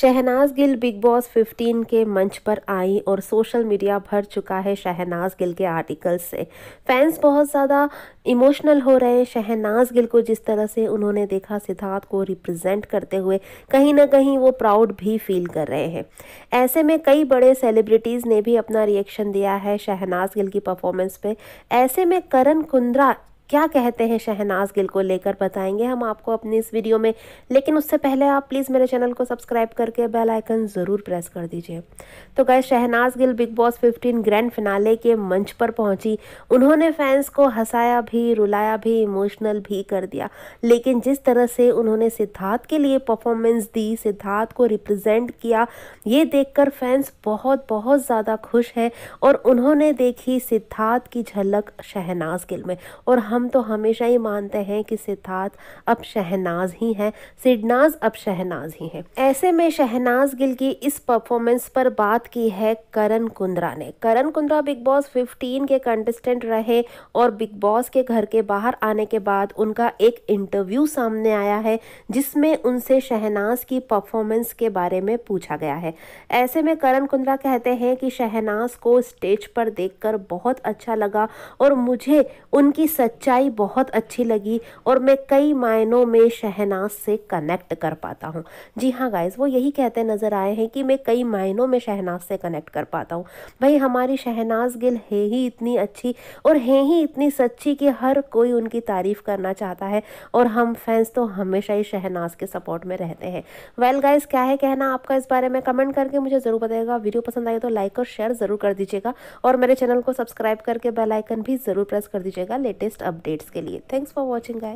Shehnaaz Gill Bigg Boss 15 के मंच पर आई और सोशल मीडिया भर चुका है शहनाज गिल के आर्टिकल से फैंस बहुत ज़्यादा इमोशनल हो रहे हैं शहनाज गिल को जिस तरह से उन्होंने देखा सिद्धार्थ को रिप्रेजेंट करते हुए कहीं ना कहीं वो प्राउड भी फील कर रहे हैं ऐसे में कई बड़े सेलिब्रिटीज़ ने भी अपना रिएक्शन दिया है शहनाज गिल की परफॉर्मेंस पे ऐसे में करण कुंद्रा क्या कहते हैं शहनाज गिल को लेकर बताएंगे हम आपको अपनी इस वीडियो में लेकिन उससे पहले आप प्लीज़ मेरे चैनल को सब्सक्राइब करके बेल आइकन ज़रूर प्रेस कर दीजिए तो गए Shehnaaz Gill Bigg Boss 15 grand finale के मंच पर पहुंची उन्होंने फैंस को हंसाया भी रुलाया भी इमोशनल भी कर दिया लेकिन जिस तरह से उन्होंने सिद्धार्थ के लिए परफॉर्मेंस दी सिद्धार्थ को रिप्रजेंट किया ये देख फैंस बहुत बहुत ज़्यादा खुश हैं और उन्होंने देखी सिद्धार्थ की झलक शहनाज गिल में और हाँ, हम तो हमेशा ही मानते हैं कि सिद्धार्थ अब शहनाज ही हैं सिडनाज अब शहनाज ही हैं ऐसे में शहनाज गिल की इस परफॉर्मेंस पर बात की है करण कुंद्रा ने करण कुंद्रा बिग बॉस 15 के कंटेस्टेंट रहे और बिग बॉस के घर के बाहर आने के बाद उनका एक इंटरव्यू सामने आया है जिसमें उनसे शहनाज की परफॉर्मेंस के बारे में पूछा गया है ऐसे में करण कुंद्रा कहते हैं कि शहनाज को स्टेज पर देखकर बहुत अच्छा लगा और मुझे उनकी सच्ची सच्चाई बहुत अच्छी लगी और मैं कई मायनों में शहनाज से कनेक्ट कर पाता हूँ जी हाँ गाइज वो यही कहते नज़र आए हैं कि मैं कई मायनों में शहनाज से कनेक्ट कर पाता हूँ भाई हमारी शहनाज गिल है ही इतनी अच्छी और है ही इतनी सच्ची कि हर कोई उनकी तारीफ़ करना चाहता है और हम फैंस तो हमेशा ही शहनाज के सपोर्ट में रहते हैं वेल well गाइज क्या है कहना आपका इस बारे में कमेंट करके मुझे ज़रूर बताइएगा वीडियो पसंद आए तो लाइक और शेयर ज़रूर कर दीजिएगा और मेरे चैनल को सब्सक्राइब करके बेलाइकन भी ज़रूर प्रेस कर दीजिएगा लेटेस्ट अब अपडेट्स के लिए थैंक्स फॉर वॉचिंग गाइस